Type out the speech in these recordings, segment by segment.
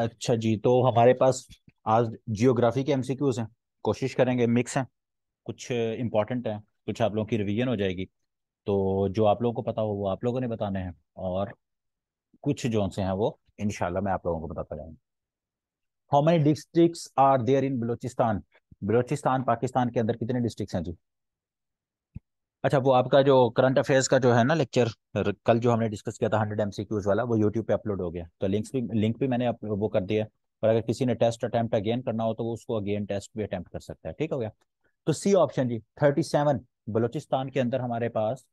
अच्छा जी तो हमारे पास आज जियोग्राफी के एमसीक्यूज हैं कोशिश करेंगे मिक्स हैं कुछ इंपॉर्टेंट हैं कुछ आप लोगों की रिवीजन हो जाएगी तो जो आप लोगों को पता हो वो आप लोगों ने बताने हैं और कुछ जो से हैं वो इनशाला मैं आप लोगों को बताता जाऊंगा how many district are there in Balochistan Balochistan Pakistan के अंदर कितने डिस्ट्रिक्ट हैं जी अच्छा वो आपका जो करंट अफेयर्स का जो है ना लेक्चर कल जो हमने डिस्कस किया था हंड्रेड एमसीक्यूज वाला वो यूट्यूब पे अपलोड हो गया तो लिंक्स भी लिंक भी मैंने वो कर दिया और अगर किसी ने टेस्ट अटैम्प्ट अगेन करना हो तो वो उसको अगेन टेस्ट भी अटैम्प्ट कर सकता है ठीक हो गया तो सी ऑप्शन जी थर्टी सेवन बलोचिस्तान के अंदर हमारे पास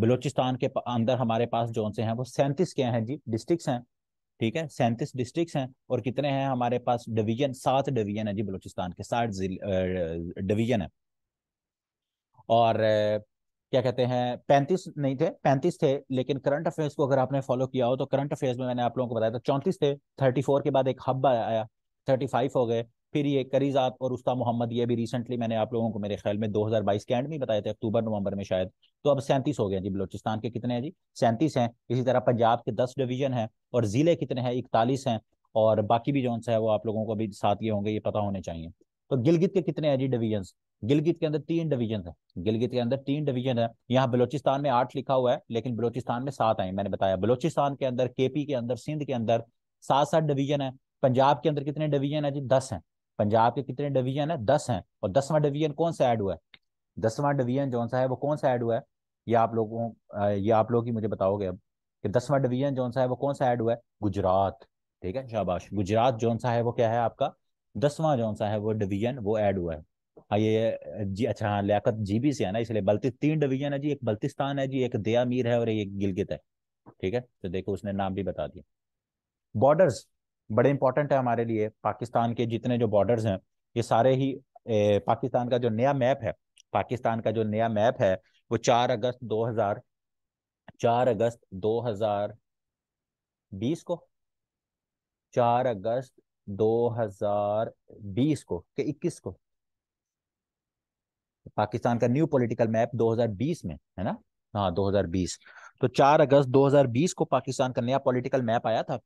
बलोचिस्तान के अंदर हमारे पास जो से हैं वो सैंतीस के हैं जी डिस्ट्रिक्ट हैं ठीक है सैंतीस डिस्ट्रिक्ट हैं और कितने हैं हमारे पास डिवीजन सात डिवीजन है जी बलोचिस्तान के सात डिवीजन है और क्या कहते हैं पैंतीस नहीं थे पैंतीस थे लेकिन करंट अफेयर्स को अगर आपने फॉलो किया हो तो करंट अफेयर्स में मैंने आप लोगों को बताया था चौंतीस थे थर्टी फोर के बाद एक हब आया थर्टी फाइव हो गए फिर ये करीजात और उस्ता मोहम्मद ये भी रिसेंटली मैंने आप लोगों को मेरे ख्याल में 2022 के एंड में बताए थे अक्टूबर नवंबर में शायद तो अब सैंतीस हो गए जी बलोचिस्तान के कितने हैं जी सैंतीस हैं इसी तरह पंजाब के दस डिवीजन हैं और ज़िले कितने हैं इकतालीस हैं और बाकी भी जो है वो आप लोगों को भी साथ ये होंगे ये पता होने चाहिए तो गिलगित के कितने हैं जी डिवीजन गिलगित के अंदर तीन डिवीजन है गिलगित के अंदर तीन डिवीजन है यहाँ बलोचिस्तान में आठ लिखा हुआ है लेकिन बलोचिस्तान में सात आए मैंने बताया बलोचिस्तान के अंदर केपी के अंदर सिंध के अंदर सात सात डिवीजन है पंजाब के अंदर कितने डिवीजन है जी दस है पंजाब के कितने डिवीजन है दस है और दसवां डिवीजन कौन सा ऐड हुआ है दसवां डिवीजन जो सा है वो कौन सा ऐड हुआ है ये आप लोगों ये आप लोग ही मुझे बताओगे अब कि दसवां डिवीजन जो सा है वो कौन सा ऐड हुआ है गुजरात ठीक है शाबाश गुजरात जो सा है वो क्या है आपका दसवां जो सा है वो डिवीजन वो ऐड हुआ है हाँ ये जी अच्छा हाँ लियाकत जी बी से है ना इसलिए बल्ति तीन डिवीजन है जी एक बल्तिस्तान है जी एक दया मीर है और एक गिलगित है ठीक है तो देखो उसने नाम भी बता दिया बॉर्डर्स बड़े इंपॉर्टेंट है हमारे लिए पाकिस्तान के जितने जो बॉर्डर्स हैं ये सारे ही ए, पाकिस्तान का जो नया मैप है पाकिस्तान का जो नया मैप है वो चार अगस्त दो हजार चार अगस्त दो हजार बीस को चार अगस्त दो 2020 को के 21 को पाकिस्तान का न्यू पॉलिटिकल मैप 2020 में है ना हाँ 2020 तो 4 अगस्त 2020 को पाकिस्तान का नया पॉलिटिकल मैप आया था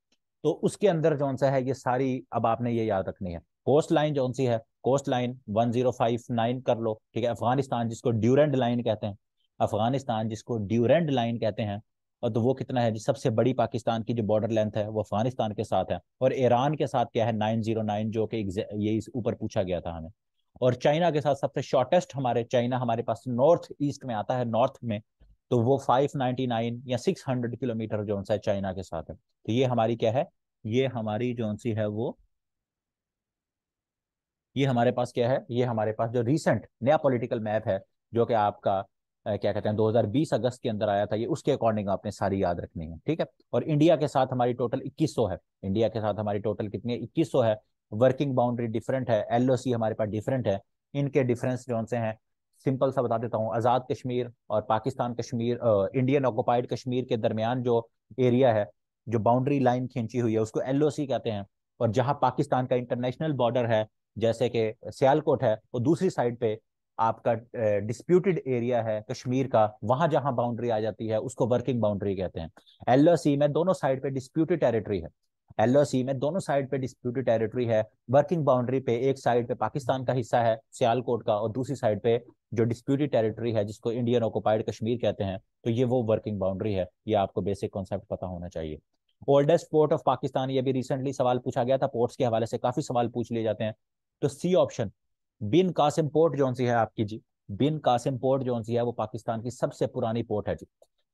तो उसके अंदर जो सा है ये सारी अब आपने ये याद रखनी है कोस्ट लाइन जो सी है कोस्ट लाइन 1059 कर लो ठीक है अफगानिस्तान जिसको ड्यूरेंड लाइन कहते हैं अफगानिस्तान जिसको ड्यूरेंड लाइन कहते हैं तो वो कितना है जी सबसे बड़ी पाकिस्तान की जो बॉर्डर लेंथ है वो अफगानिस्तान के साथ है और ईरान के साथ क्या है नाइन जीरो नाइन जो कि ये इस ऊपर पूछा गया था हमें और चाइना के साथ सबसे शॉर्टेस्ट हमारे चाइना हमारे पास नॉर्थ ईस्ट में आता है नॉर्थ में तो वो फाइव नाइनटी नाइन या सिक्स हंड्रेड किलोमीटर जो है चाइना के साथ है तो ये हमारी क्या है ये हमारी जो सी है वो ये हमारे पास क्या है ये हमारे पास जो रिसेंट नया पॉलिटिकल मैप है जो कि आपका क्या कहते हैं 2020 अगस्त के अंदर आया था ये उसके अकॉर्डिंग आपने सारी याद रखनी है ठीक है और इंडिया के साथ हमारी टोटल 2100 है इंडिया के साथ हमारी टोटल कितनी है 2100 है वर्किंग बाउंड्री डिफरेंट है एल हमारे पास डिफरेंट है इनके डिफरेंस जो से हैं सिंपल सा बता देता हूँ आज़ाद कश्मीर और पाकिस्तान कश्मीर इंडियन ऑक्युपाइड कश्मीर के दरमियान जो एरिया है जो बाउंड्री लाइन खींची हुई है उसको एल कहते हैं और जहाँ पाकिस्तान का इंटरनेशनल बॉर्डर है जैसे कि सियालकोट है वो दूसरी साइड पे आपका डिस्प्यूटेड एरिया है कश्मीर का वहां जहां बाउंड्री आ जाती है उसको वर्किंग बाउंड्री कहते हैं एल e में दोनों साइड पे डिस्प्यूटेड टेरिटरी है एल e में दोनों साइड पे डिस्प्यूटेड टेरिटरी है वर्किंग बाउंड्री पे एक साइड पे पाकिस्तान का हिस्सा है सियालकोट का और दूसरी साइड पे जो डिस्प्यूटेड टेरिटरी है जिसको इंडियन ऑक्युपाइड कश्मीर कहते हैं तो ये वो वर्किंग बाउंड्री है ये आपको बेसिक कॉन्सेप्ट पता होना चाहिए ओल्डेस्ट पोर्ट ऑफ पाकिस्तान ये भी रिसेंटली सवाल पूछा गया था पोर्ट्स के हवाले से काफी सवाल पूछ लिए जाते हैं तो C option Bin Qasim port जो सी है आपकी जी बिन कासिम पोर्ट जो है वो पाकिस्तान की सबसे पुरानी पोर्ट है जी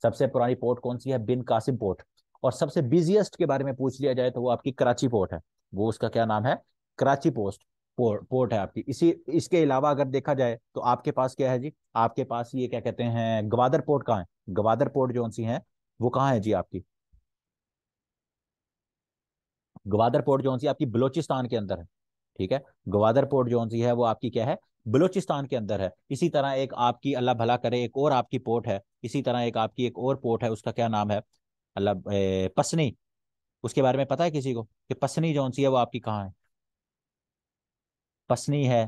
सबसे पुरानी पोर्ट कौन सी है बिन कासिम पोर्ट और सबसे बिजिएस्ट के बारे में पूछ लिया जाए तो वो आपकी कराची पोर्ट है वो उसका क्या नाम है कराची पोस्ट पोर्ट पोर्ट है आपकी इसी इसके अलावा अगर देखा जाए तो आपके पास क्या है जी आपके पास ये क्या कहते हैं ग्वादर पोर्ट कहाँ है गवादर पोर्ट जो सी है वो कहाँ है जी आपकी ग्वादर पोर्ट जो सी आपकी बलोचिस्तान के अंदर है ठीक है गवादर पोर्ट जोन है वो आपकी क्या है बलूचिस्तान के अंदर है इसी तरह एक आपकी अल्लाह भला करे एक और आपकी पोर्ट है इसी तरह एक आपकी एक और पोर्ट है उसका क्या नाम है अल्लाह पसनी उसके बारे में पता है किसी को कि पसनी जोन है वो आपकी कहाँ है पसनी है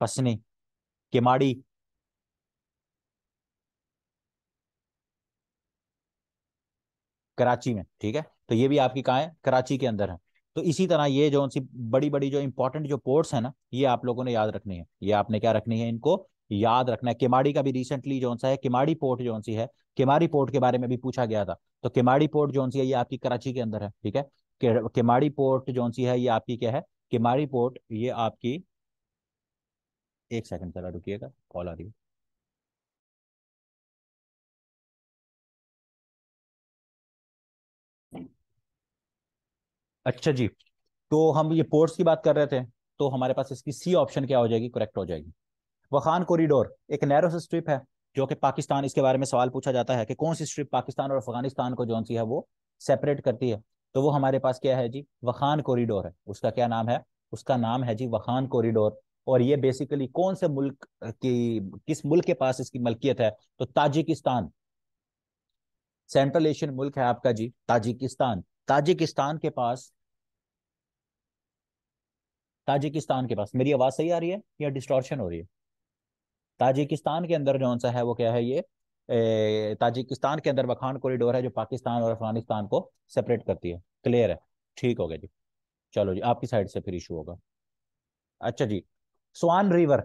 पसनी किमाड़ी कराची में ठीक है तो ये भी आपकी कहाँ है कराची के अंदर है तो इसी तरह ये जो सी बड़ी बड़ी जो इंपॉर्टेंट जो पोर्ट्स है ना ये आप लोगों ने याद रखनी है ये आपने क्या रखनी है इनको याद रखना है किमाड़ी का भी रिसेंटली जो है किमाड़ी पोर्ट जो सी है किमाड़ी पोर्ट के बारे में भी पूछा गया था तो किमाड़ी पोर्ट जो सी है ये आपकी कराची के अंदर है ठीक है किमाड़ी पोर्ट जो सी है ये आपकी क्या है किमाड़ी पोर्ट ये आपकी एक सेकंड चला रुकी कॉल आ रही है अच्छा जी तो हम ये पोर्ट्स की बात कर रहे थे तो हमारे पास इसकी सी ऑप्शन क्या हो जाएगी करेक्ट हो जाएगी वखान कॉरिडोर एक नैरो स्ट्रिप है जो कि पाकिस्तान इसके बारे में सवाल पूछा जाता है कि कौन सी स्ट्रिप पाकिस्तान और अफगानिस्तान को जो सी है वो सेपरेट करती है तो वो हमारे पास क्या है जी वखान कॉरिडोर है उसका क्या नाम है उसका नाम है जी वखान कॉरिडोर और ये बेसिकली कौन से मुल्क की किस मुल्क के पास इसकी मलकियत है तो ताजिकिस्तान सेंट्रल एशियन मुल्क है आपका जी ताजिकिस्तान ताजिकिस्तान के पास ताजिकिस्तान के पास मेरी आवाज सही आ रही है या डिस्टॉर्शन हो रही है ताजिकिस्तान के अंदर जो सा है वो क्या है ये ताजिकिस्तान के अंदर बखान कॉरिडोर है जो पाकिस्तान और अफगानिस्तान को सेपरेट करती है क्लियर है ठीक हो गया जी चलो जी आपकी साइड से फिर इशू होगा अच्छा जी स्वान रिवर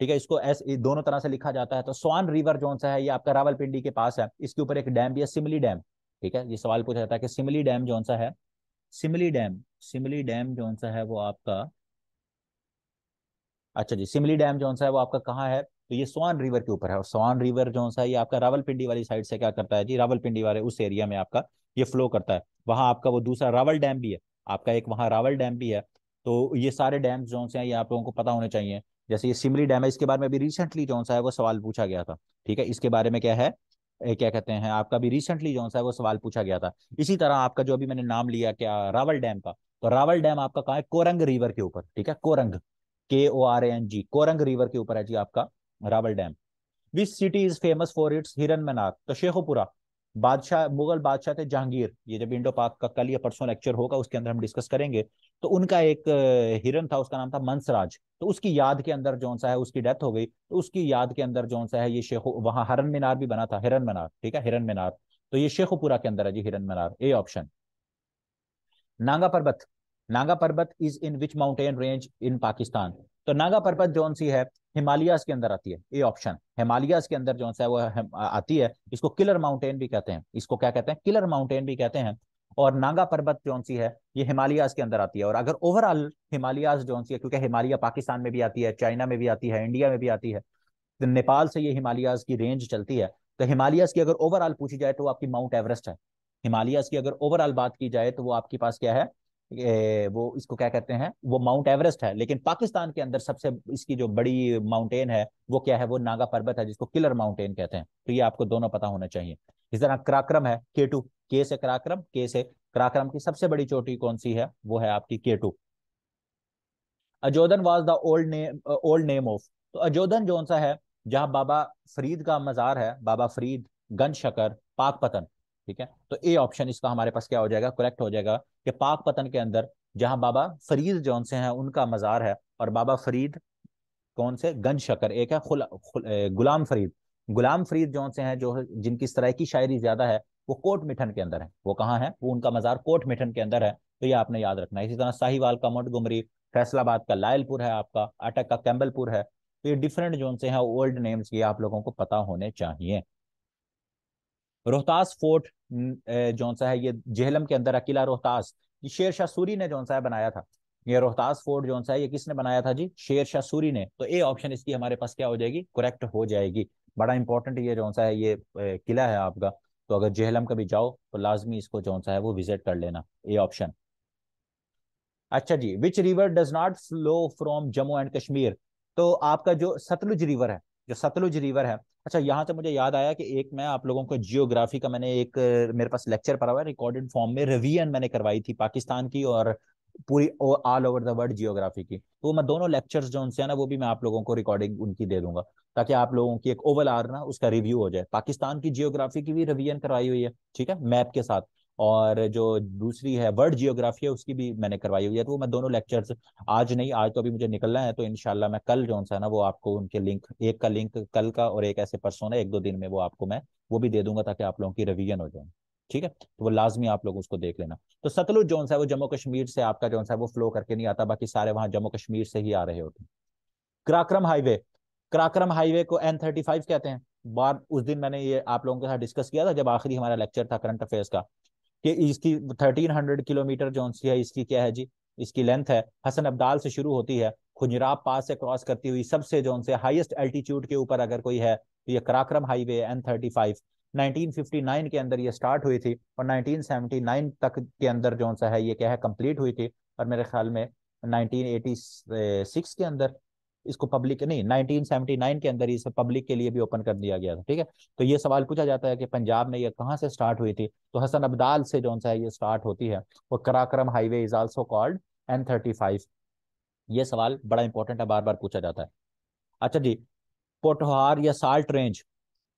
ठीक है इसको एस दोनों तरह से लिखा जाता है तो स्वान रिवर जो सा है ये आपका रावलपिंडी के पास है इसके ऊपर एक डैम भी है सिमली डैम ठीक है ये सवाल पूछा जाता है कि सिमली डैम जो सा है सिमली डैम सिमली डैम जो सा है वो आपका अच्छा जी सिमली डैम जो सा है वो आपका कहाँ है तो ये स्वान रिवर के ऊपर है और स्वान रिवर जो सा है ये आपका रावलपिंडी वाली साइड से क्या करता है जी रावलपिंडी वाले उस एरिया में आपका ये फ्लो करता है वहाँ आपका वो दूसरा रावल डैम भी है आपका एक वहाँ रावल डैम भी है तो ये सारे डैम जो से हैं ये आप लोगों को पता होने चाहिए जैसे ये सिमली डैम है इसके बारे में अभी रिसेंटली जो सा है वो सवाल पूछा गया था ठीक है इसके बारे में क्या है क्या कहते हैं आपका भी रिसेंटली जो सा है वो सवाल पूछा गया था इसी तरह आपका जो अभी मैंने नाम लिया क्या रावल डैम का तो रावल डैम आपका कहा है कोरंग रिवर के ऊपर ठीक है कोरंग के O R N G Korang river के ऊपर है जी आपका Rawal dam which city is famous for its Hiran Minar तो शेखोपुरा बादशाह मुगल बादशाह थे जहांगीर ये जब इंडो पाक का कल या परसों लेक्चर होगा उसके अंदर हम डिस्कस करेंगे तो उनका एक हिरन था उसका नाम था मंसराज तो उसकी याद के अंदर जौन सा है उसकी डेथ हो गई तो उसकी याद के अंदर जौन सा है ये शेखो वहां हरन मीनार भी बना था हिरन मीनार ठीक है हिरन मीनार तो ये शेखोपुरा के अंदर है जी हिरन मीनार A option Nanga Parbat Nanga Parbat is in which mountain range in Pakistan तो नागा पर्वत जो सी है हिमालयाज के अंदर आती है ए ऑप्शन हिमालयाज के अंदर जो है वो आती है इसको किलर माउंटेन भी कहते हैं इसको क्या कहते हैं किलर माउंटेन भी कहते हैं और नागा पर्वत जो सी है ये हिमालयाज के अंदर आती है और अगर ओवरऑल हिमालयाज जो सी है क्योंकि हिमालय पाकिस्तान में भी आती है चाइना में भी आती है इंडिया में भी आती है तो नेपाल से ये हिमालयाज की रेंज चलती है तो हिमालयाज की अगर ओवरऑल पूछी जाए तो आपकी माउंट एवरेस्ट है हिमालयाज की अगर ओवरऑल बात की जाए तो वो आपके पास क्या है वो इसको क्या कहते हैं वो माउंट एवरेस्ट है लेकिन पाकिस्तान के अंदर सबसे इसकी जो बड़ी माउंटेन है वो क्या है वो नागा पर्वत है जिसको किलर माउंटेन कहते हैं तो ये आपको दोनों पता होना चाहिए इस तरह कराक्रम है के टू के से कराक्रम के से कराक्रम की सबसे बड़ी चोटी कौन सी है वो है आपकी K two Ajodhan was the old name old name of तो अजोधन जोन सा है जहाँ बाबा फरीद का मजार है बाबा फरीद गन शकर पाकपतन ठीक है तो ए ऑप्शन इसका हमारे पास क्या हो जाएगा करेक्ट हो जाएगा कि पाक पतन के अंदर जहां बाबा फरीद जौन से हैं उनका मज़ार है और बाबा फरीद कौन से गंज शकर एक है खुल, खुला, गुलाम फरीद गुलाम फरीद जौन से हैं जो जिनकी की शायरी ज्यादा है वो कोट मिठन के अंदर है वो कहाँ है वो उनका मज़ार कोट मिठन के अंदर है तो ये आपने याद रखना है इसी तरह साहिवाल का मोट गुमरी फैसलाबाद का लायलपुर है आपका अटक का कैम्बलपुर है तो ये डिफरेंट जोन से हैं ओल्ड नेम्स ये आप लोगों को पता होने चाहिए रोहतास फोर्ट जो सा है ये जेहलम के अंदर किला रोहतास ये शेर शाह सूरी ने जो सा है बनाया था ये रोहतास फोर्ट जो सा है ये किसने बनाया था जी शेर शाह सूरी ने तो ए ऑप्शन इसकी हमारे पास क्या हो जाएगी करेक्ट हो जाएगी बड़ा इंपॉर्टेंट ये जो सा है ये किला है आपका तो अगर जेहलम कभी जाओ तो लाजमी इसको जो सा है वो विजिट कर लेना ए ऑप्शन अच्छा जी which river does not flow from Jammu and Kashmir तो आपका जो सतलुज रिवर है जो सतलुज रिवर है अच्छा यहाँ से मुझे याद आया कि एक मैं आप लोगों को जियोग्राफी का मैंने एक मेरे पास लेक्चर पढ़ा हुआ है रिकॉर्डेड फॉर्म में रिवीजन मैंने करवाई थी पाकिस्तान की और पूरी all over the world geography की तो मैं दोनों लेक्चर्स जो उनसे है ना वो भी मैं आप लोगों को रिकॉर्डिंग उनकी दे दूंगा ताकि आप लोगों की एक ओवल आर ना उसका रिव्यू हो जाए पाकिस्तान की जियोग्राफी की भी रिवीजन करवाई हुई है ठीक है मैप के साथ और जो दूसरी है वर्ल्ड जियोग्राफी है उसकी भी मैंने करवाई हुई है तो वो मैं दोनों लेक्चर्स आज नहीं आज तो अभी मुझे निकलना है तो इनशाला मैं कल जो सा ना वो आपको उनके लिंक एक का लिंक कल का और एक ऐसे परसों ना एक दो दिन में वो आपको मैं वो भी दे दूंगा ताकि आप लोगों की रिविजन हो जाए ठीक है तो वो लाजमी आप लोग उसको देख लेना तो सतलुज जोन है वो जम्मू कश्मीर से आपका जोन है वो फ्लो करके नहीं आता बाकी सारे वहां जम्मू कश्मीर से ही आ रहे होते हैं कराक्रम हाईवे कराक्रम हाईवे को एन थर्टी फाइव कहते हैं बार उस दिन मैंने ये आप लोगों के साथ डिस्कस किया था जब आखिरी हमारा लेक्चर था करंट अफेयर्स का कि इसकी थर्टीन हंड्रेड किलोमीटर जो सी है इसकी क्या है जी इसकी लेंथ है हसन अब्दाल से शुरू होती है खुजराब पास से क्रॉस करती हुई सबसे जो से हाईएस्ट एल्टीट्यूड के ऊपर अगर कोई है तो ये Karakoram highway N thirty five nine के अंदर ये स्टार्ट हुई थी और नाइन तक के अंदर जो सा है ये क्या है कम्प्लीट हुई थी और मेरे ख्याल में सिक्स के अंदर इसको पब्लिक नहीं 1979 के अंदर इसे पब्लिक के लिए भी ओपन कर दिया गया था ठीक है तो ये सवाल पूछा जाता है कि पंजाब में ये कहाँ से स्टार्ट हुई थी तो हसन अब्दाल से जो सा ये स्टार्ट होती है वो Karakoram highway is also called N ये सवाल बड़ा इंपॉर्टेंट है बार बार पूछा जाता है अच्छा जी पोटोहार या साल्ट रेंज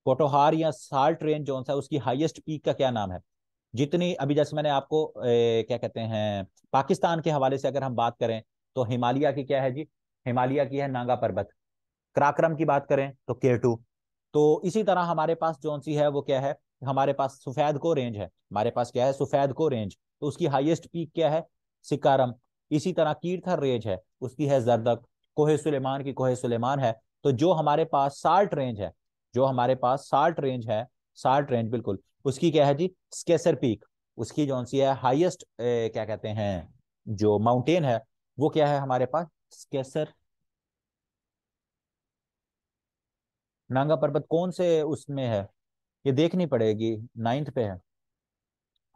पोटोहार या साल्ट रेंज जो सा उसकी हाइएस्ट पीक का क्या नाम है जितनी अभी जैसे मैंने आपको ए, क्या कहते हैं पाकिस्तान के हवाले से अगर हम बात करें तो हिमालय की क्या है जी हिमालय की है नागा पर्वत कराक्रम की बात करें तो केटू तो इसी तरह हमारे पास जोन सी है वो क्या है हमारे पास सुफेद को रेंज है हमारे पास क्या है सुफेद को रेंज तो उसकी हाईएस्ट पीक क्या है सिकारम इसी तरह कीर्थर रेंज है उसकी है जरदक कोहे सुलेमान की कोहे सुलेमान है तो जो हमारे पास साल्ट रेंज है जो हमारे पास साल्ट रेंज है साल्ट रेंज बिल्कुल उसकी क्या है जी स्केसर पीक उसकी जो सी है हाइएस्ट क्या कहते हैं जो माउंटेन है वो क्या है हमारे पास स्केसर नांगा पर्वत कौन से उसमें है ये देखनी पड़ेगी नाइन्थ पे है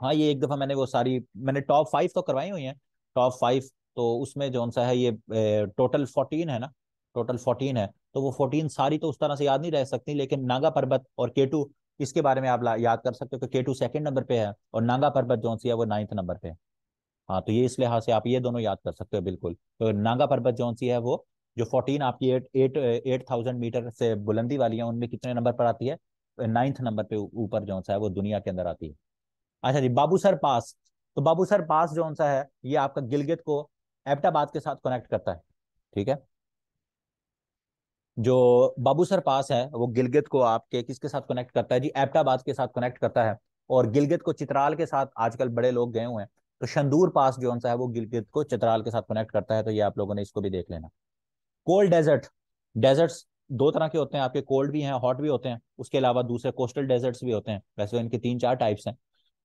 हाँ ये एक दफ़ा मैंने वो सारी मैंने टॉप फाइव तो करवाई हुई है टॉप फाइव तो उसमें जो सा है ये ए, टोटल फोर्टीन है ना टोटल फोर्टीन है तो वो फोर्टीन सारी तो उस तरह से याद नहीं रह सकती लेकिन नागा पर्वत और केटू इसके बारे में आप याद कर सकते हो कि केटू सेकंड नंबर पे है और नागा पर्वत जो है वो नाइन्थ नंबर पे है हाँ तो ये इस लिहाज से आप ये दोनों याद कर सकते हो बिल्कुल तो नागा पर्वत जो सी है वो जो फोर्टीन आपकी eight eight eight thousand metre से बुलंदी वाली है उनमें कितने नंबर पर आती है नाइन्थ नंबर पे ऊपर जो सा है वो दुनिया के अंदर आती है अच्छा जी बाबूसर पास तो बाबूसर पास जो सा है ये आपका गिलगित को एबटाबाद के साथ कनेक्ट करता है ठीक है जो बाबूसर पास है वो गिलगित को आपके किसके साथ कनेक्ट करता है जी एबटाबाद के साथ कनेक्ट करता है और गिलगित को चित्राल के साथ आजकल बड़े लोग गए हुए हैं तो शंदूर पास जो है वो गिलगित को चित्राल के साथ कनेक्ट करता है तो ये आप लोगों ने इसको भी देख लेना कोल्ड डेजर्ट डेजर्ट्स दो तरह के होते हैं आपके कोल्ड भी हैं हॉट भी होते हैं उसके अलावा दूसरे कोस्टल डेजर्ट्स भी होते हैं वैसे तो इनके तीन चार टाइप्स हैं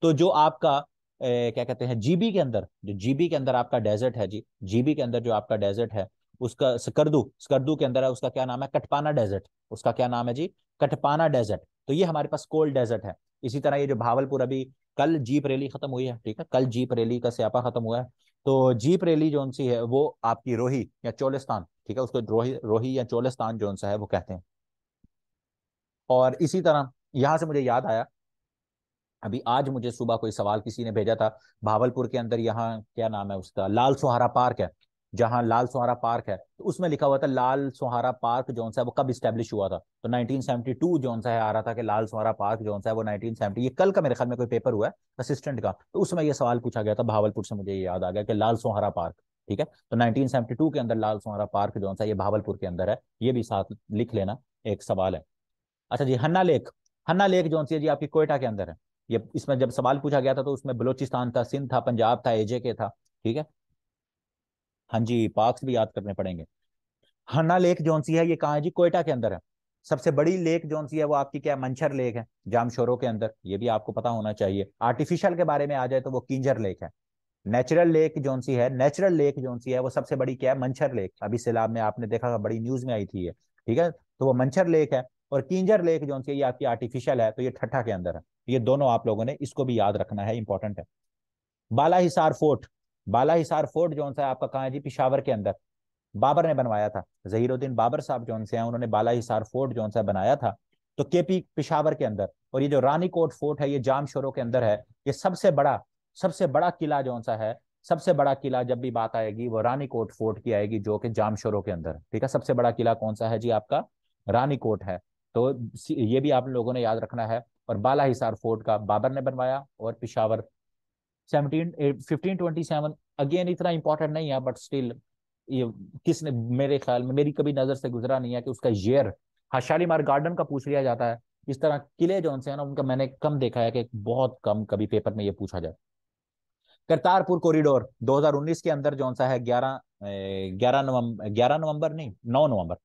तो जो आपका ए, क्या कहते हैं जीबी के अंदर जो जीबी के अंदर आपका डेजर्ट है जी जीबी के अंदर जो आपका डेजर्ट है उसका स्कर्दू स्कर्दू के अंदर है उसका क्या नाम है कटपाना डेजर्ट उसका क्या नाम है जी कटपाना डेजर्ट तो ये हमारे पास कोल्ड डेजर्ट है इसी तरह ये जो भावलपुर अभी कल जीप रैली खत्म हुई है ठीक है कल जीप रैली का स्यापा खत्म हुआ है तो जीप रैली जो सी है वो आपकी रोही या चोलिस्तान ठीक है उसको रोही रोही या चोलिस्तान जो सा है वो कहते हैं और इसी तरह यहाँ से मुझे याद आया अभी आज मुझे सुबह कोई सवाल किसी ने भेजा था भावलपुर के अंदर यहाँ क्या नाम है उसका लाल सुहारा पार्क है जहां लाल सोहारा पार्क है तो उसमें लिखा हुआ था लाल सोहारा पार्क जो है वो कब स्टैब्लिश हुआ था तो 1972 जो सा है आ रहा था कि लाल सुहारा पार्क जो है वो 1970 ये कल का मेरे ख्याल में कोई पेपर हुआ है असिस्टेंट का तो उसमें ये सवाल पूछा गया था भावलपुर से मुझे याद आ गया कि लाल सोहारा पार्क ठीक है तो नाइनटीन के अंदर लाल सुहारा पार्क जो है ये भावलपुर के अंदर है ये भी साथ लिख लेना एक सवाल है अच्छा जी हन्ना लेक हन्ना लेक जो है जी आपकी कोयटा के अंदर है ये इसमें जब सवाल पूछा गया था तो उसमें बलोचिस्तान था सिंध था पंजाब था एजे के था ठीक है हाँ जी पार्क्स भी याद करने पड़ेंगे हन्ना लेक जोन सी है ये कहाँ है जी कोयटा के अंदर है सबसे बड़ी लेक जोन सी है वो आपकी क्या मंचर लेक है जामशोरो के अंदर ये भी आपको पता होना चाहिए आर्टिफिशियल के बारे में आ जाए तो वो किंजर लेक है नेचुरल लेक जोन सी है नेचुरल लेक जोन सी है वो सबसे बड़ी क्या है मंचर लेक अभी सैलाब में आपने देखा बड़ी न्यूज में आई थी ये ठीक है तो वो मंचर लेक है और किंजर लेक जोन सी है ये आपकी आर्टिफिशियल है तो ये ठट्ठा के अंदर है ये दोनों आप लोगों ने इसको भी याद रखना है इंपॉर्टेंट है बाला हिसार फोर्ट बाला हिसार फोर्ट जोन है आपका कहाँ है जी पिशावर के अंदर बाबर ने बनवाया था जहीरुद्दीन बाबर साहब जोन से हैं उन्होंने बाला हिसार फोर्ट जोन सा बनाया था तो केपी पिशावर के अंदर और ये जो रानी कोट फोर्ट है ये जाम शोरों के अंदर है ये सबसे बड़ा सबसे बड़ा किला जोन सा है सबसे बड़ा किला जब भी बात आएगी वो रानी कोट फोर्ट की आएगी जो कि जाम शोरों के अंदर ठीक है सबसे बड़ा किला कौन सा है जी आपका रानी कोट है तो ये भी आप लोगों ने याद रखना है और बाला हिसार फोर्ट का बाबर ने बनवाया और Peshawar seventeen fifteen twenty seven again इतना इंपॉर्टेंट नहीं है बट स्टिल ये किसने मेरे ख्याल में मेरी कभी नजर से गुजरा नहीं है कि उसका ईयर हाँ शालीमार गार्डन का पूछ लिया जाता है इस तरह किले जो उनसे है ना उनका मैंने कम देखा है कि बहुत कम कभी पेपर में ये पूछा जाए करतारपुर कॉरिडोर 2019 के अंदर जो सा है 11 11 नवंबर 11 नवंबर नहीं 9 नवंबर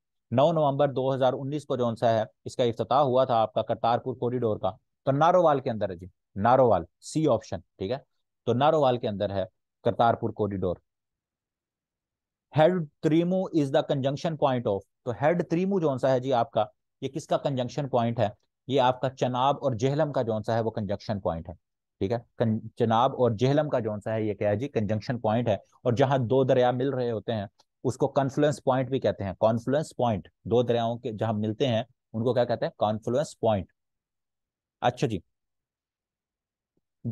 9 नवंबर 2019 को जो सा है इसका इफ्तः हुआ था आपका करतारपुर कॉरिडोर का तो नारोवाल के अंदर है जी नारोवाल सी ऑप्शन ठीक है तो नारोवाल के अंदर है Kartarpur corridor head Trimmu is the conjunction point of तो हेड त्रीमू जो सा है जी आपका ये किसका कंजंक्शन पॉइंट है ये आपका चनाब और जेहलम का जो सा है वो कंजंक्शन पॉइंट है ठीक है चनाब और जेहलम का जो सा है ये क्या है जी कंजंक्शन पॉइंट है और जहां दो दरिया मिल रहे होते हैं उसको कॉन्फ्लुएंस पॉइंट भी कहते हैं कॉन्फ्लुएंस पॉइंट दो दरियाओं के जहां मिलते हैं उनको क्या कहते हैं कॉन्फ्लुएंस पॉइंट अच्छा जी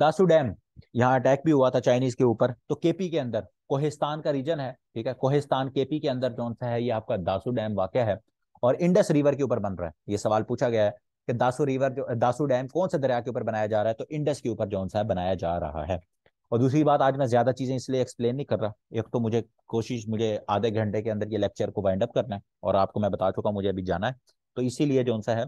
दासू डैम यहाँ अटैक भी हुआ था चाइनीज के ऊपर तो केपी के अंदर कोहिस्तान का रीजन है ठीक है कोहिस्तान केपी के अंदर कौन सा है ये आपका दासू डैम वाक है और इंडस रिवर के ऊपर बन रहा है ये सवाल पूछा गया है कि दासू रिवर जो दासू डैम कौन से दरिया के ऊपर बनाया जा रहा है तो इंडस के ऊपर जो सा है बनाया जा रहा है और दूसरी बात आज मैं ज्यादा चीजें इसलिए एक्सप्लेन नहीं कर रहा एक तो मुझे कोशिश मुझे आधे घंटे के अंदर ये लेक्चर को वाइंड अप करना है और आपको मैं बता चुका मुझे अभी जाना है तो इसीलिए जो सा है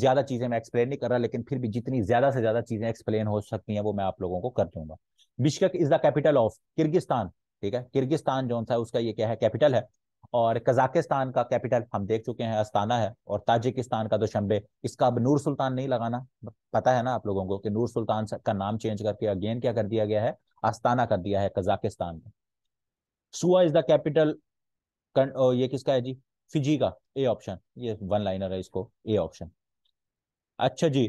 ज्यादा चीजें मैं एक्सप्लेन नहीं कर रहा लेकिन फिर भी जितनी ज्यादा से ज्यादा चीजें एक्सप्लेन हो सकती हैं वो मैं आप लोगों को कर दूंगा Bishkek is the capital of Kyrgyzstan ठीक है किर्गिस्तान जो है उसका ये क्या है कैपिटल है और कजाकिस्तान का कैपिटल हम देख चुके हैं अस्ताना है और ताजिकिस्तान का दुशंबे तो इसका अब नूर सुल्तान नहीं लगाना पता है ना आप लोगों को कि नूर सुल्तान का नाम चेंज करके अगेन क्या कर दिया गया है अस्ताना कर दिया है कजाकिस्तान का सुआ इज द कैपिटल ये किसका है जी फिजी का ए ऑप्शन ये वन लाइनर है इसको ए ऑप्शन अच्छा जी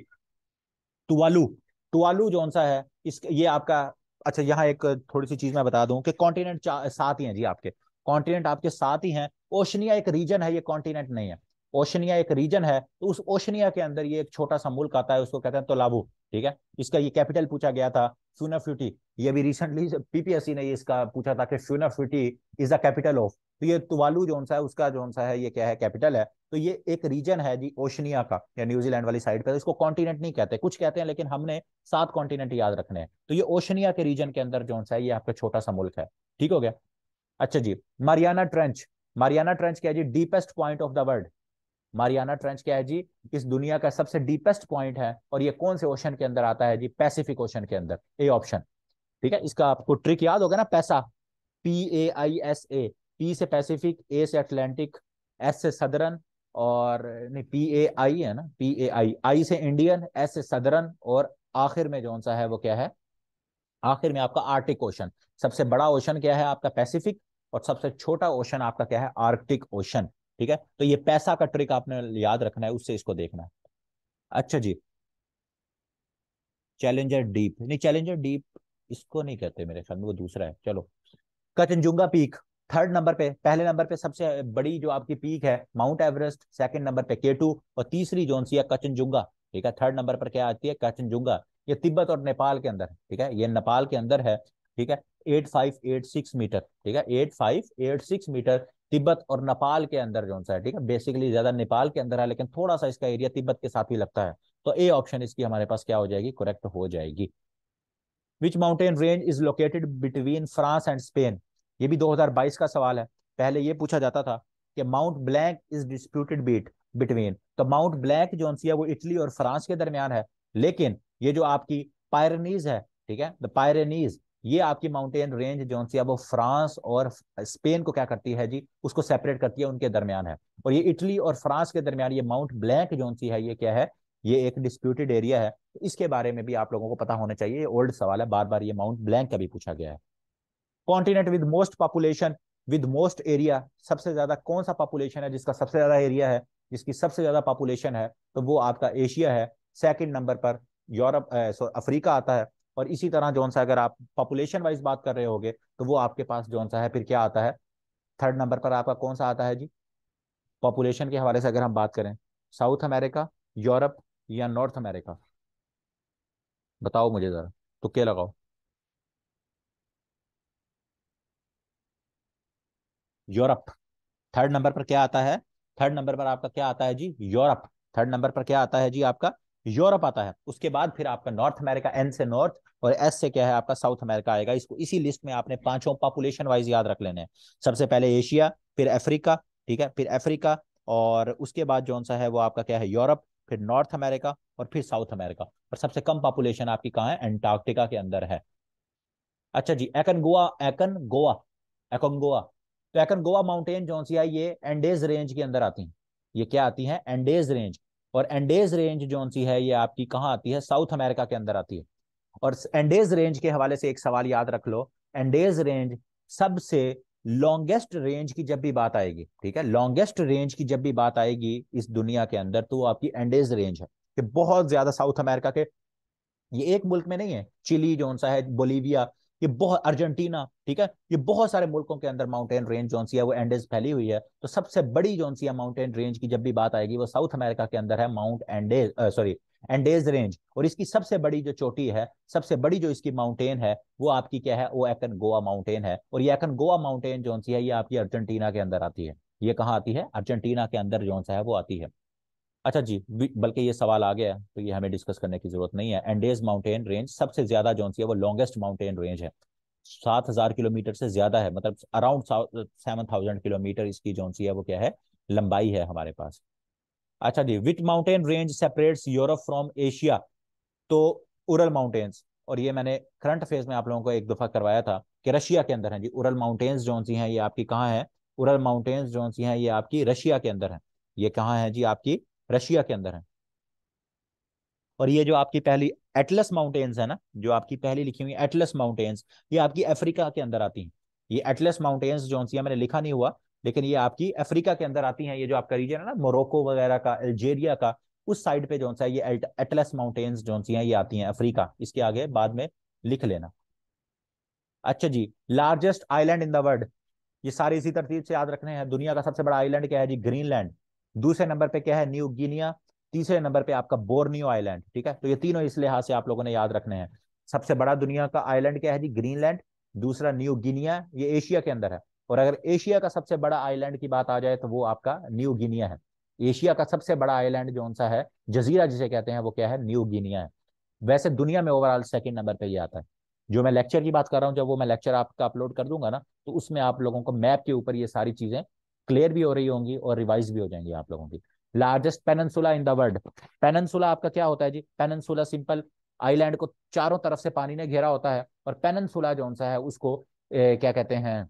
तुवालू तुवालू जो सा है इस ये आपका अच्छा यहाँ एक थोड़ी सी चीज मैं बता दूं कि कॉन्टिनेंट सात ही हैं जी आपके कॉन्टिनेंट आपके सात ही हैं ओशनिया एक रीजन है ये कॉन्टिनेंट नहीं है ओशनिया एक रीजन है तो उस ओशनिया के अंदर ये एक छोटा सा मुल्क आता है उसको कहते हैं तोलाबू ठीक है इसका ये कैपिटल पूछा गया था फ्यूनाफ्यूटी ये भी रिसेंटली पीपीएससी ने इसका पूछा था कि Funafuti is the capital of तो ये तुवालू जोन सा है उसका जोन सा है ये क्या है कैपिटल है तो ये एक रीजन है जी ओशनिया का या न्यूजीलैंड वाली साइड पे इसको कॉन्टिनेंट नहीं कहते कुछ कहते हैं लेकिन हमने सात कॉन्टिनेंट याद रखने हैं तो ये ओशनिया के रीजन के अंदर जोन सा है ये आपका छोटा सा मुल्क है ठीक हो गया अच्छा जी मारियाना ट्रेंच मारियाना ट्रेंच क्या है जी deepest point of the world Mariana trench क्या है जी इस दुनिया का सबसे डीपेस्ट पॉइंट है और ये कौन से ओशन के अंदर आता है जी पैसिफिक ओशन के अंदर ए ऑप्शन ठीक है इसका आपको ट्रिक याद होगा ना पैसा P A I S A P से पैसिफिक ए से अटलांटिक एस से सदरन और नहीं पी ए आई है ना पी ए आई आई से इंडियन एस से सदरन और आखिर में जो सा है वो क्या है आखिर में आपका आर्टिक ओशन सबसे बड़ा ओशन क्या है आपका पैसिफिक और सबसे छोटा ओशन आपका क्या है आर्कटिक ओशन ठीक है तो ये पैसा का ट्रिक आपने याद रखना है उससे इसको देखना है अच्छा जी चैलेंजर डीप नहीं चैलेंजर डीप इसको नहीं कहते मेरे ख्याल में वो दूसरा है चलो कचनजुंगा पीक थर्ड नंबर पे पहले नंबर पे सबसे बड़ी जो आपकी पीक है माउंट एवरेस्ट सेकंड नंबर पे केटू और तीसरी जोन सी है कचनजुंगा ठीक है थर्ड नंबर पर क्या आती है कचनजुंगा ये तिब्बत और नेपाल के अंदर ठीक है ये नेपाल के अंदर है ठीक है eight five eight six metre ठीक है eight five eight six metre Tibet और नेपाल के अंदर जो सा है ठीक है बेसिकली ज्यादा नेपाल के अंदर है लेकिन थोड़ा सा इसका एरिया तिब्बत के साथ ही लगता है तो ए ऑप्शन इसकी हमारे पास क्या हो जाएगी करेक्ट हो जाएगी which mountain range is located between France and Spain ये भी 2022 का सवाल है पहले ये पूछा जाता था कि mount Blanc is disputed bet between तो माउंट ब्लैंक जो सी है वो इटली और फ्रांस के दरमियान है लेकिन ये जो आपकी पायरनीज है ठीक है द पायरनीज ये आपकी माउंटेन रेंज जो सी है वो फ्रांस और स्पेन को क्या करती है जी उसको सेपरेट करती है उनके दरमियान है और ये इटली और फ्रांस के दरमियान ये माउंट ब्लैंक जो सी है ये क्या है ये एक डिस्प्यूटेड एरिया है तो इसके बारे में भी आप लोगों को पता होना चाहिए ये ओल्ड सवाल है बार बार ये माउंट ब्लैंक का भी पूछा गया है continent with most population with most area सबसे ज्यादा कौन सा पॉपुलेशन है जिसका सबसे ज्यादा एरिया है जिसकी सबसे ज्यादा पॉपुलेशन है तो वो आपका एशिया है सेकेंड नंबर पर यूरोप अफ्रीका आता है और इसी तरह जौन सा अगर आप पॉपुलेशन वाइज बात कर रहे होगे तो वो आपके पास जौन सा है फिर क्या आता है थर्ड नंबर पर आपका कौन सा आता है जी पॉपुलेशन के हवाले से अगर हम बात करें साउथ अमेरिका यूरोप या नॉर्थ अमेरिका बताओ मुझे ज़रा तो क्या लगाओ यूरोप थर्ड नंबर पर क्या आता है थर्ड नंबर पर आपका क्या आता है जी यूरोप थर्ड नंबर पर क्या आता है जी आपका यूरोप आता है उसके बाद फिर आपका नॉर्थ अमेरिका एन से नॉर्थ और एस से क्या है आपका साउथ अमेरिका आएगा इसको इसी लिस्ट में आपने पांचों पॉपुलेशन वाइज याद रख लेने सबसे पहले एशिया फिर अफ्रीका ठीक है फिर अफ्रीका और उसके बाद जो सा है वो आपका क्या है यूरोप फिर नॉर्थ अमेरिका और फिर साउथ अमेरिका और सबसे कम पॉपुलेशन आपकी कहाँ है एंटार्क्टिका के अंदर है अच्छा जी Aconcagua Aconcagua Aconcagua गोवा माउंटेन जो सी है ये एंडेज रेंज के अंदर आती हैं ये क्या आती हैं एंडेज रेंज और एंडेज रेंज जो सी है ये आपकी कहाँ आती है साउथ अमेरिका के अंदर आती है और एंडेज रेंज के हवाले से एक सवाल याद रख लो एंडेज रेंज सबसे लॉन्गेस्ट रेंज की जब भी बात आएगी ठीक है लॉन्गेस्ट रेंज की जब भी बात आएगी इस दुनिया के अंदर तो आपकी एंडेज रेंज है कि बहुत ज्यादा साउथ अमेरिका के ये एक मुल्क में नहीं है चिली जो सा है बोलीविया ये बहुत अर्जेंटीना ठीक है ये बहुत सारे मुल्कों के अंदर माउंटेन रेंज जो है वो एंडेज फैली हुई है तो सबसे बड़ी जो है माउंटेन रेंज की जब भी बात आएगी वो साउथ अमेरिका के अंदर है mount Andes sorry Andes range और इसकी सबसे बड़ी जो चोटी है सबसे बड़ी जो इसकी माउंटेन है वो आपकी क्या है वो एकन गोवा माउंटेन है और ये एकन गोवा माउंटेन जो है ये आपकी अर्जेंटीना के अंदर आती है ये कहाँ आती है अर्जेंटीना के अंदर जो है वो आती है अच्छा जी बल्कि ये सवाल आ गया तो ये हमें डिस्कस करने की जरूरत नहीं है एंडेज माउंटेन रेंज सबसे ज्यादा जो है वो लॉन्गेस्ट माउंटेन रेंज है सात हजार किलोमीटर से ज्यादा है मतलब अराउंड सेवन थाउजेंड किलोमीटर इसकी जो है वो क्या है लंबाई है हमारे पास अच्छा जी with mountain range separates Europe from Asia तो उरल माउंटेन्स और ये मैंने करंट फेज में आप लोगों को एक दफा करवाया था कि रशिया के अंदर है जी उरल माउंटेन्स जो सी हैं ये आपकी कहाँ है उरल माउंटेन्स जो सी हैं ये आपकी रशिया के अंदर है ये कहाँ है जी आपकी रशिया के अंदर है और ये जो आपकी पहली एटलस माउंटेन्स है ना जो आपकी पहली लिखी हुई एटलस माउंटेन्स ये आपकी अफ्रीका के अंदर आती हैं ये एटलस माउंटेन्स जो सी मैंने लिखा नहीं हुआ लेकिन ये आपकी अफ्रीका के अंदर आती हैं ये जो आपका रीजन है ना मोरक्को वगैरह का अल्जेरिया का उस साइड पे जो सा ये एटलस माउंटेन्स जो सी ये आती हैं अफ्रीका इसके आगे बाद में लिख लेना अच्छा जी largest island in the world ये सारे इसी तरतीब से याद रखने हैं दुनिया का सबसे बड़ा आइलैंड क्या है जी ग्रीनलैंड दूसरे नंबर पे क्या है न्यू गिनिया तीसरे नंबर पे आपका बोर्नियो आइलैंड ठीक है तो ये तीनों इस लिहाज से आप लोगों ने याद रखने हैं सबसे बड़ा दुनिया का आइलैंड क्या है जी ग्रीनलैंड दूसरा न्यू गिनिया ये एशिया के अंदर है और अगर एशिया का सबसे बड़ा आइलैंड की बात आ जाए तो वो आपका न्यू गिनिया है एशिया का सबसे बड़ा आइलैंड जो सा है जजीरा जिसे कहते हैं वो क्या है न्यू गिनिया है वैसे दुनिया में ओवरऑल सेकेंड नंबर पर ये आता है जो मैं लेक्चर की बात कर रहा हूँ जब वो मैं लेक्चर आपका अपलोड कर दूंगा ना तो उसमें आप लोगों को मैप के ऊपर ये सारी चीजें क्लियर भी हो रही होंगी और रिवाइज भी हो जाएंगी आप लोगों की largest peninsula in the world peninsula आपका क्या होता है जी पेनसुला सिंपल आइलैंड को चारों तरफ से पानी ने घेरा होता है और पेनसुला जो सा है उसको ए, क्या कहते हैं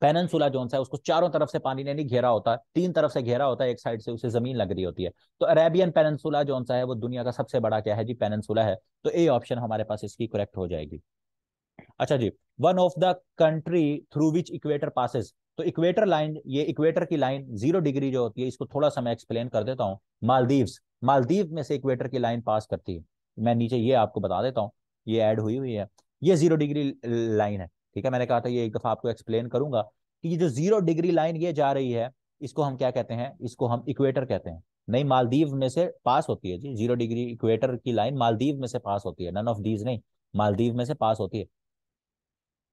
पेनसुला जो है उसको चारों तरफ से पानी ने नहीं घेरा होता तीन तरफ से घेरा होता है एक साइड से उसे जमीन लग रही होती है तो अरेबियन पेनसुला जो सा है वो दुनिया का सबसे बड़ा क्या है जी पेनसुला है तो ए ऑप्शन हमारे पास इसकी करेक्ट हो जाएगी अच्छा जी one of the country through which equator passes तो इक्वेटर लाइन ये इक्वेटर की लाइन जीरो डिग्री जो होती है इसको थोड़ा सा मैं एक्सप्लेन कर देता हूँ मालदीव्स मालदीव में से इक्वेटर की लाइन पास करती है मैं नीचे ये आपको बता देता हूँ ये ऐड हुई हुई है ये जीरो डिग्री लाइन है ठीक है मैंने कहा था ये एक दफा आपको एक्सप्लेन करूंगा कि ये जो जीरो डिग्री लाइन ये जा रही है इसको हम क्या कहते हैं इसको हम इक्वेटर कहते हैं नहीं मालदीव में से पास होती है जी जीरो डिग्री इक्वेटर की लाइन मालदीव में से पास होती है नन ऑफ दीज नहीं मालदीव में से पास होती है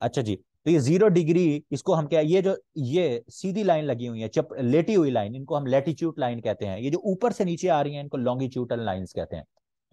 अच्छा जी तो ये जीरो डिग्री इसको हम क्या ये जो ये सीधी लाइन लगी हुई है चप लेटी हुई लाइन इनको हम लेटीच्यूट लाइन कहते हैं ये जो ऊपर से नीचे आ रही है इनको लॉन्गिट्यूटल लाइन कहते हैं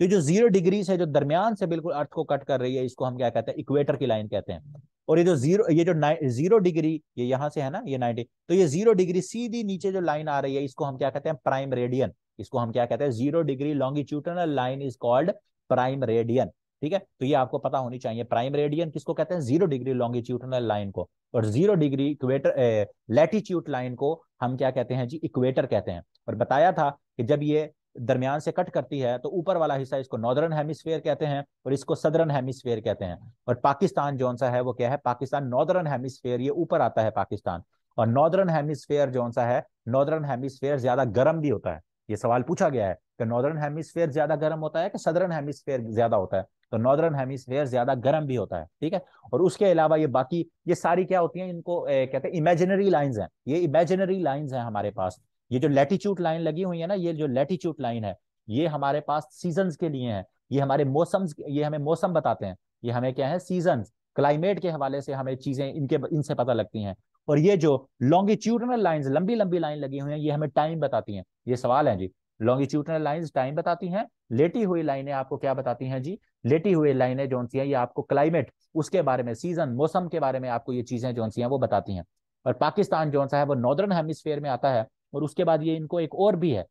तो जो जीरो डिग्री से जो दरमियान से बिल्कुल अर्थ को कट कर रही है इसको हम क्या कहते हैं इक्वेटर की लाइन कहते हैं और ये जो जीरो ये जो जीरो डिग्री ये यहाँ से है ना ये नाइनटी तो ये जीरो डिग्री सीधी नीचे जो लाइन आ रही है इसको हम क्या कहते हैं प्राइम रेडियन इसको हम क्या कहते हैं zero degree longitudinal line is called prime radian ठीक है तो ये आपको पता होनी चाहिए प्राइम रेडियन किसको कहते हैं जीरो डिग्री लॉन्गिट्यूडनल लाइन को और zero degree equator latitude line को हम क्या कहते हैं जी इक्वेटर कहते हैं और बताया था कि जब ये दरमियान से कट करती है तो ऊपर वाला हिस्सा इसको नॉर्दर्न हेमिस्फेयर कहते हैं और इसको सदर्न हेमिस्फेयर कहते हैं और पाकिस्तान जो सा है वो क्या है पाकिस्तान नॉर्दर्न हेमिस्फेयर ये ऊपर आता है पाकिस्तान और नॉर्दर्न हेमिस्फेयर जो सा है नॉर्दर्न हेमिस्फेयर ज्यादा गर्म भी होता है ये सवाल पूछा गया है कि नॉर्दर्न हेमिस्फेयर ज्यादा गर्म होता है कि सदर्न हेमिस्फेयर ज्यादा होता है तो नॉर्दर्न हेमिसफेयर ज्यादा गर्म भी होता है ठीक है और उसके अलावा ये बाकी ये सारी क्या होती है इनको ए, कहते हैं इमेजिनरी लाइंस हैं ये इमेजिनरी लाइंस हैं हमारे पास ये जो लेटीट्यूड लाइन लगी हुई है ना ये जो लेटीट्यूड लाइन है ये हमारे पास सीजन के लिए है ये हमारे मौसम ये हमें मौसम बताते हैं ये हमें क्या है सीजन क्लाइमेट के हवाले से हमें चीजें इनके इनसे पता लगती हैं और ये जो लॉन्गिट्यूडनल लाइंस लंबी लंबी लाइन लगी हुई हैं ये हमें टाइम बताती हैं ये सवाल है जी लॉन्गिट्यूडनल लाइन टाइम बताती हैं लेटी हुई लाइनें आपको क्या बताती हैं जी लेटी हुई लाइनें जो सी हैं ये आपको क्लाइमेट उसके बारे में सीजन मौसम के बारे में आपको ये चीजें जो सी हैं वो बताती हैं और पाकिस्तान जो सा है वो नॉर्दर्न हेमिस्फेयर में आता है और उसके बाद ये इनको एक और भी है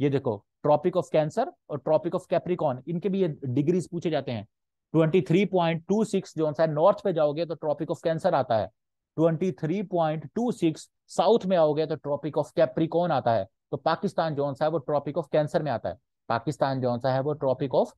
ये देखो ट्रॉपिक ऑफ कैंसर और ट्रॉपिक ऑफ कैप्रिकॉन इनके भी ये डिग्रीज पूछे जाते हैं 23.26 जो है नॉर्थ पे जाओगे तो ट्रॉपिक ऑफ कैंसर आता है 23.26 साउथ में आओगे तो ट्रॉपिक ऑफ कैप्रिकॉन आता है तो पाकिस्तान जौन सा है वो ट्रॉपिक ऑफ कैंसर में आता है पाकिस्तान जो सा है वो ट्रॉपिक ऑफ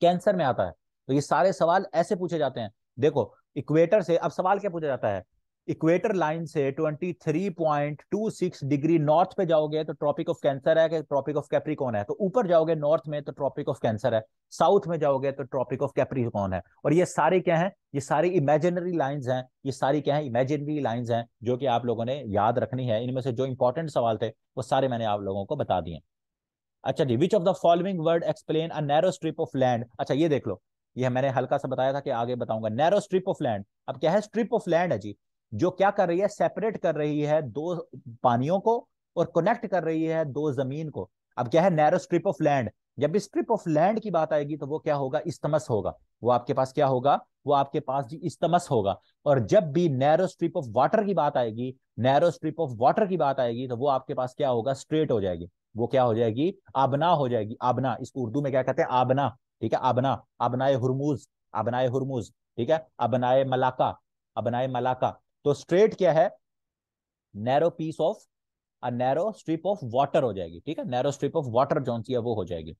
कैंसर में आता है तो ये सारे सवाल ऐसे पूछे जाते हैं देखो इक्वेटर से अब सवाल क्या पूछा जाता है इक्वेटर लाइन से 23.26 डिग्री नॉर्थ पे जाओगे तो ट्रॉपिक ऑफ कैंसर है कि ट्रॉपिक ऑफ कैप्रिकॉन है तो ऊपर जाओगे नॉर्थ में तो ट्रॉपिक ऑफ कैंसर है साउथ में जाओगे तो ट्रॉपिक ऑफ कैप्रिकॉन है और ये सारे क्या है ये सारी इमेजिनरी लाइंस हैं ये सारी क्या है इमेजिनरी लाइंस हैं जो कि आप लोगों ने याद रखनी है इनमें से जो इंपॉर्टेंट सवाल थे वो सारे मैंने आप लोगों को बता दिए अच्छा जी which of the following word explain a narrow strip of land अच्छा ये देख लो यह मैंने हल्का सा बताया था कि आगे बताऊंगा नैरो स्ट्रिप ऑफ लैंड अब क्या है स्ट्रिप ऑफ लैंड है जी जो क्या कर रही है सेपरेट कर रही है दो पानियों को और कनेक्ट कर रही है दो जमीन को अब क्या है नैरो स्ट्रिप ऑफ लैंड जब स्ट्रिप ऑफ लैंड की बात आएगी तो वो क्या होगा इस्तमस होगा वो आपके पास क्या होगा वो आपके पास जी इस्तमस होगा और जब भी नैरो स्ट्रिप ऑफ वाटर की बात आएगी नैरो स्ट्रिप ऑफ वाटर की बात आएगी तो वो आपके पास क्या होगा स्ट्रेट हो जाएगी वो क्या हो जाएगी आबना हो जाएगी आबना इसको उर्दू में क्या कहते हैं आबना ठीक है आबना अबनाए हुरमूज अबनाए हुरमूज ठीक है अबनाए मलाका अबनाए मलाका तो स्ट्रेट क्या है narrow piece of a narrow strip of water हो जाएगी ठीक है नैरो स्ट्रिप ऑफ वाटर जो है वो हो जाएगी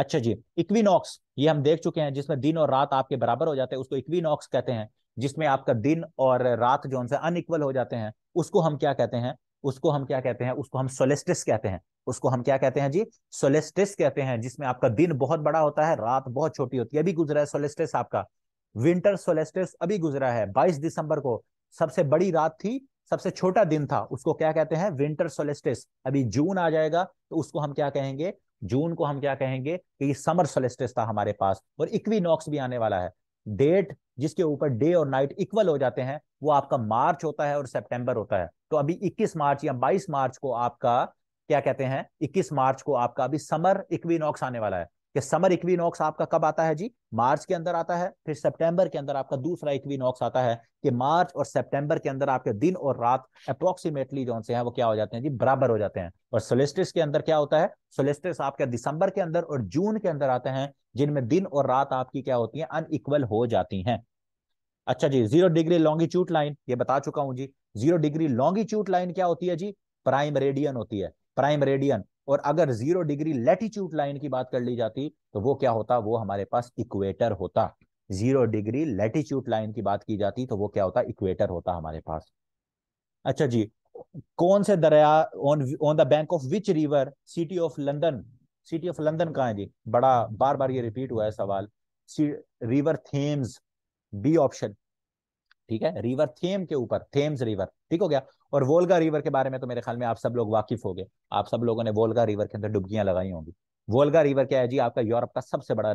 अच्छा जी इक्विनॉक्स ये हम देख चुके हैं जिसमें दिन और रात आपके बराबर हो जाते हैं उसको इक्विनॉक्स कहते हैं जिसमें आपका दिन और रात जो है अनइक्वल हो जाते हैं उसको हम क्या कहते हैं उसको हम क्या कहते हैं उसको हम सोलेस्टिस कहते हैं उसको हम क्या कहते हैं जी सोलेस्टिस कहते हैं जिसमें आपका दिन बहुत बड़ा होता है रात बहुत छोटी होती है अभी गुजरा है सोलेस्टिस आपका विंटर सोलेस्टिस अभी गुजरा है 22 दिसंबर को सबसे बड़ी रात थी सबसे छोटा दिन था उसको क्या कहते हैं विंटर सोलेस्टिस अभी जून आ जाएगा तो उसको हम क्या कहेंगे जून को हम क्या कहेंगे कि ये समर सोलेस्टिस था हमारे पास और इक्विनॉक्स भी आने वाला है डेट जिसके ऊपर डे और नाइट इक्वल हो जाते हैं वो आपका मार्च होता है और सेप्टेंबर होता है तो अभी इक्कीस मार्च या बाईस मार्च को आपका क्या कहते हैं इक्कीस मार्च को आपका अभी समर इक्विनॉक्स आने वाला है कि समर इक्विनॉक्स आपका कब आता है जी मार्च के अंदर आता है फिर सितंबर के अंदर आपका दूसरा इक्विनॉक्स आता है कि मार्च और सितंबर के अंदर आपके दिन और रात अप्रोक्सीमेटली जो से हैं वो क्या हो जाते हैं जी बराबर हो जाते हैं और सोलिस्टिस के अंदर क्या होता है सोलिस्टिस आपके दिसंबर के अंदर और जून के अंदर आते हैं जिनमें दिन और रात आपकी क्या होती है अनइक्वल हो जाती है अच्छा जी जीरो डिग्री लॉन्गिट्यूड लाइन ये बता चुका हूं जी जीरो डिग्री लॉन्गिट्यूड लाइन क्या होती है जी प्राइम रेडियन होती है प्राइम रेडियन और अगर जीरो डिग्री लेटीट्यूड लाइन की बात कर ली जाती तो वो क्या होता वो हमारे पास इक्वेटर होता जीरो डिग्री लेटीट्यूड लाइन की बात की जाती तो वो क्या होता इक्वेटर होता हमारे पास अच्छा जी कौन से दरिया on on the bank of which river city of London city of London कहा है जी बड़ा बार बार ये रिपीट हुआ है सवाल रिवर थेम्स बी ऑप्शन ठीक है रिवर थेम के ऊपर थेम्स रिवर ठीक हो गया और वोल्गा रिवर के बारे में तो मेरे ख्याल में आप सब लोग वाकिफ हो गए आप सब लोगों ने वोल्गा रिवर के अंदर डुबकियां लगाई होंगी वोल्गा रिवर क्या है जी आपका यूरोप का सबसे बड़ा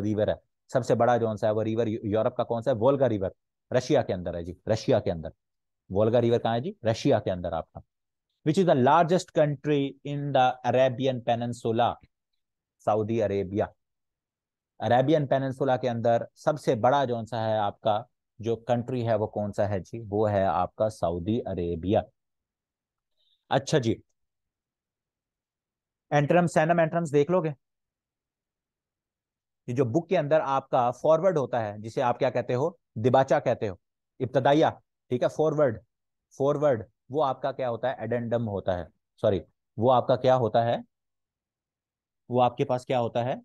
रिवर है सबसे बड़ा जो सा है वो रिवर यूरोप का कौन सा है वोल्गा रिवर रशिया के अंदर है जी रशिया के अंदर वोल्गा रिवर कहाँ है जी रशिया के अंदर आपका which is the largest country in the Arabian peninsula Saudi Arabia Arabian peninsula के अंदर सबसे बड़ा जो सा है आपका जो कंट्री है वो कौन सा है जी वो है आपका सऊदी अरेबिया अच्छा जी एंट्रम सैनम एंट्रम्स देख लोगे ये जो बुक के अंदर आपका फॉरवर्ड होता है जिसे आप क्या कहते हो दिबाचा कहते हो इब्तदाइया ठीक है फॉरवर्ड फॉरवर्ड वो आपका क्या होता है एडेंडम होता है सॉरी वो आपका क्या होता है वो आपके पास क्या होता है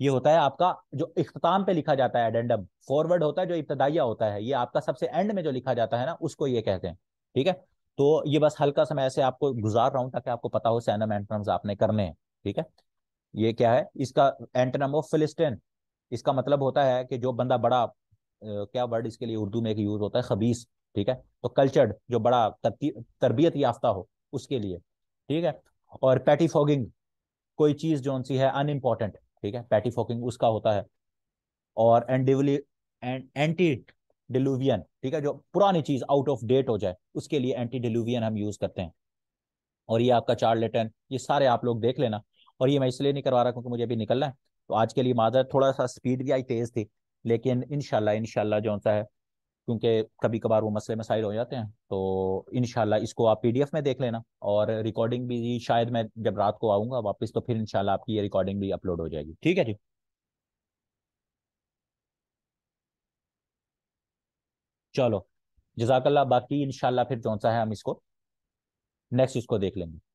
ये होता है आपका जो इख्ताम पे लिखा जाता है एडेंडम फॉरवर्ड होता है जो इब्तदाइया होता है ये आपका सबसे एंड में जो लिखा जाता है ना उसको ये कहते हैं ठीक है तो ये बस हल्का समय ऐसे आपको गुजार रहा हूं ताकि आपको पता हो सैनम एंटनम्स आपने करने हैं ठीक है ये क्या है इसका एंटनम ऑफ फिलिस्टीन इसका मतलब होता है कि जो बंदा बड़ा क्या वर्ड इसके लिए उर्दू में एक यूज होता है खबीस ठीक है तो कल्चर्ड जो बड़ा तरबियत याफ्ता हो उसके लिए ठीक है और पैटी फॉगिंग कोई चीज जो सी है अनइम्पॉर्टेंट ठीक है पैटी फॉकिंग उसका होता है और एंडिवली एंड एंटी डिलुवियन ठीक है जो पुरानी चीज आउट ऑफ डेट हो जाए उसके लिए एंटी डिलुवियन हम यूज करते हैं और ये आपका चार लेटन ये सारे आप लोग देख लेना और ये मैं इसलिए नहीं करवा रहा क्योंकि मुझे अभी निकलना है तो आज के लिए माजर थोड़ा सा स्पीड भी आई तेज थी लेकिन इनशाला इनशाला जो सा है क्योंकि कभी कभार वो मसले मसाइल हो जाते हैं तो इन इसको आप पी में देख लेना और रिकॉर्डिंग भी शायद मैं जब रात को आऊँगा वापस तो फिर इनशाला आपकी ये रिकॉर्डिंग भी अपलोड हो जाएगी ठीक है जी चलो जजाकल्ला बाकी इनशाला फिर कौन सा है हम इसको नेक्स्ट इसको देख लेंगे